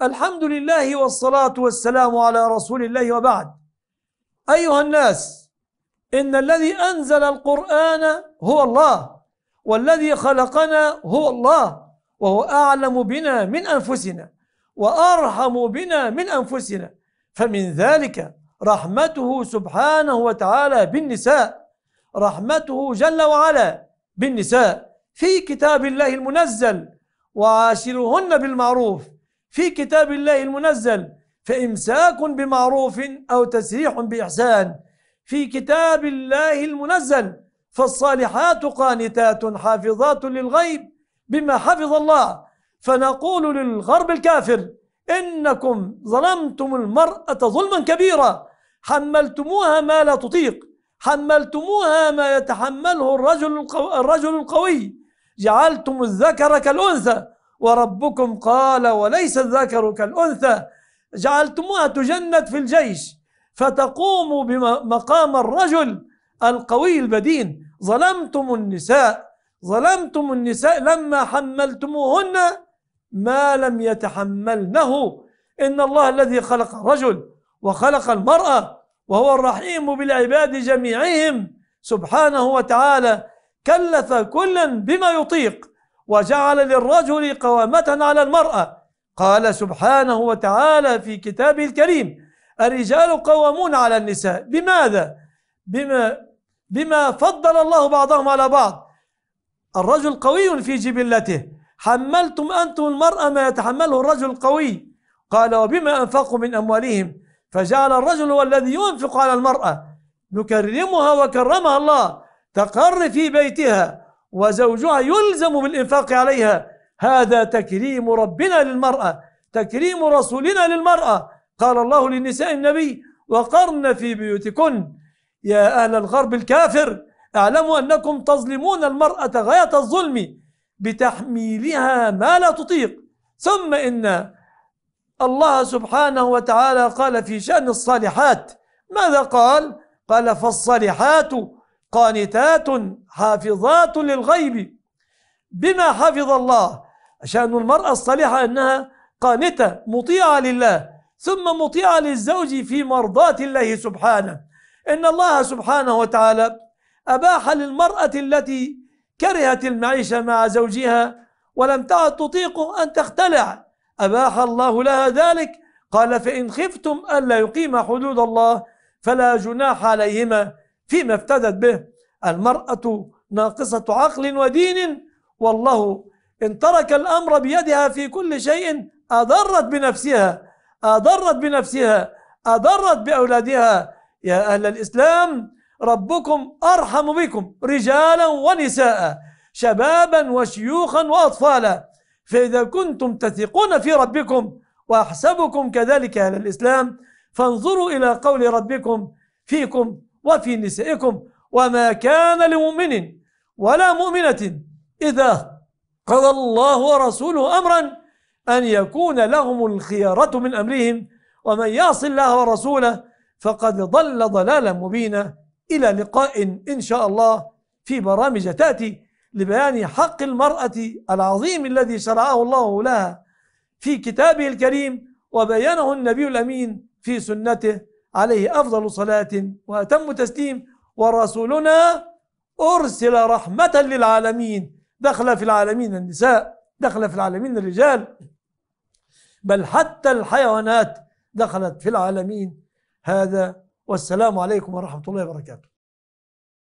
الحمد لله والصلاة والسلام على رسول الله وبعد أيها الناس إن الذي أنزل القرآن هو الله والذي خلقنا هو الله وهو أعلم بنا من أنفسنا وأرحم بنا من أنفسنا فمن ذلك رحمته سبحانه وتعالى بالنساء رحمته جل وعلا بالنساء في كتاب الله المنزل وعاشرهن بالمعروف في كتاب الله المنزل فإمساك بمعروف أو تسريح بإحسان في كتاب الله المنزل فالصالحات قانتات حافظات للغيب بما حفظ الله فنقول للغرب الكافر إنكم ظلمتم المرأة ظلما كبيرا حملتموها ما لا تطيق حملتموها ما يتحمله الرجل الرجل القوي جعلتم الذكر كالأنثى وربكم قال وليس الذكر كالأنثى جعلتموها تجند في الجيش فتقوم بمقام الرجل القوي البدين ظلمتم النساء ظلمتم النساء لما حملتموهن ما لم يتحملنه إن الله الذي خلق الرجل وخلق المرأة وهو الرحيم بالعباد جميعهم سبحانه وتعالى كلف كلا بما يطيق وجعل للرجل قوامة على المرأة قال سبحانه وتعالى في كتابه الكريم الرجال قوامون على النساء بماذا؟ بما بما فضل الله بعضهم على بعض الرجل قوي في جبلته حملتم أنتم المرأة ما يتحمله الرجل القوي قال وبما أنفقوا من أموالهم فجعل الرجل هو الذي ينفق على المرأة نكرمها وكرمها الله تقر في بيتها وزوجها يلزم بالإنفاق عليها هذا تكريم ربنا للمرأة تكريم رسولنا للمرأة قال الله للنساء النبي وقرن في بيوتكن يا أهل الغرب الكافر اعلموا أنكم تظلمون المرأة غاية الظلم بتحميلها ما لا تطيق ثم إن الله سبحانه وتعالى قال في شأن الصالحات ماذا قال؟ قال فالصالحات قانتات حافظات للغيب بما حفظ الله شأن المرأة الصالحة أنها قانتة مطيعة لله ثم مطيعة للزوج في مرضاة الله سبحانه إن الله سبحانه وتعالى أباح للمرأة التي كرهت المعيشة مع زوجها ولم تعد تطيقه أن تختلع أباح الله لها ذلك قال فإن خفتم ألا يقيم حدود الله فلا جناح عليهما فيما افتدت به المرأة ناقصة عقل ودين والله إن ترك الأمر بيدها في كل شيء أضرت بنفسها أضرت بنفسها أضرت بأولادها يا أهل الإسلام ربكم أرحم بكم رجالا ونساء شبابا وشيوخا وأطفالا فإذا كنتم تثقون في ربكم وأحسبكم كذلك أهل الإسلام فانظروا إلى قول ربكم فيكم وفي نسائكم وما كان لمؤمن ولا مؤمنة إذا قضى الله ورسوله أمرا أن يكون لهم الخيارة من أمرهم ومن يعص الله ورسوله فقد ضل ضلالا مبينا إلى لقاء إن شاء الله في برامج تأتي لبيان حق المرأة العظيم الذي شرعه الله لها في كتابه الكريم وبيانه النبي الأمين في سنته عليه أفضل صلاة وأتم تسليم ورسولنا أرسل رحمة للعالمين دخل في العالمين النساء دخل في العالمين الرجال بل حتى الحيوانات دخلت في العالمين هذا والسلام عليكم ورحمة الله وبركاته